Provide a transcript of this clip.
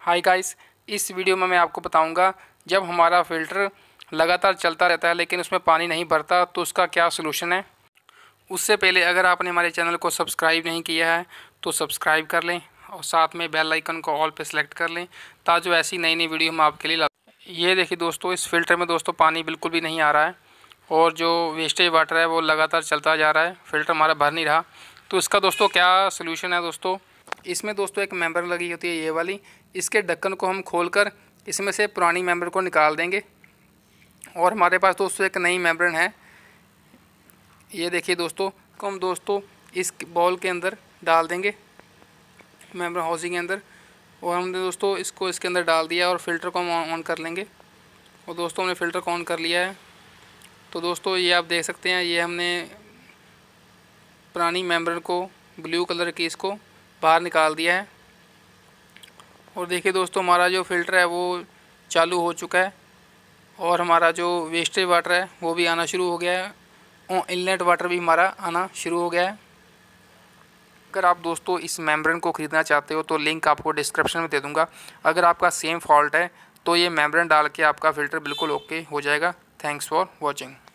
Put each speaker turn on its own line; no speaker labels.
hi guys इस video में मैं आपको बताऊंगा जब हमारा फ़िल्टर लगातार चलता रहता है लेकिन उसमें पानी नहीं भरता तो उसका क्या सलूशन है उससे पहले अगर आपने हमारे चैनल को सब्सक्राइब नहीं किया है तो सब्सक्राइब कर लें और साथ में बेल आइकन को ऑल पे सेलेक्ट कर लें ताकि ऐसी नई नई वीडियो हम आपके लिए ला ये देखिए दोस्तों इस फिल्टर में दोस्तों पानी बिल्कुल भी नहीं आ रहा है और जो वेस्टेज वाटर है वो लगातार चलता जा रहा है फिल्टर हमारा भर नहीं रहा तो इसका दोस्तों क्या सोल्यूशन है दोस्तों इसमें दोस्तों एक मेंबर लगी होती है ये वाली इसके ढक्कन को हम खोलकर इसमें से पुरानी मेम्बर को निकाल देंगे और हमारे पास दोस्तों एक नई मेम्ब्रेन है ये देखिए दोस्तों को हम दोस्तों इस बॉल के अंदर डाल देंगे मेम्बर हाउसिंग के अंदर और हमने दोस्तों इसको इसके अंदर डाल दिया और फिल्टर को हम ऑन कर लेंगे और दोस्तों हमने फ़िल्टर को ऑन कर लिया है तो दोस्तों ये आप देख सकते हैं ये हमने पुरानी मेम्बर को ब्लू कलर की इसको बाहर निकाल दिया है और देखिए दोस्तों हमारा जो फ़िल्टर है वो चालू हो चुका है और हमारा जो वेस्टेज वाटर है वो भी आना शुरू हो गया है और इनलेट वाटर भी हमारा आना शुरू हो गया है अगर आप दोस्तों इस मेम्ब्रेन को ख़रीदना चाहते हो तो लिंक आपको डिस्क्रिप्शन में दे दूँगा अगर आपका सेम फॉल्ट है तो ये मेम्ब्रेन डाल के आपका फ़िल्टर बिल्कुल ओके हो जाएगा थैंक्स फॉर वॉचिंग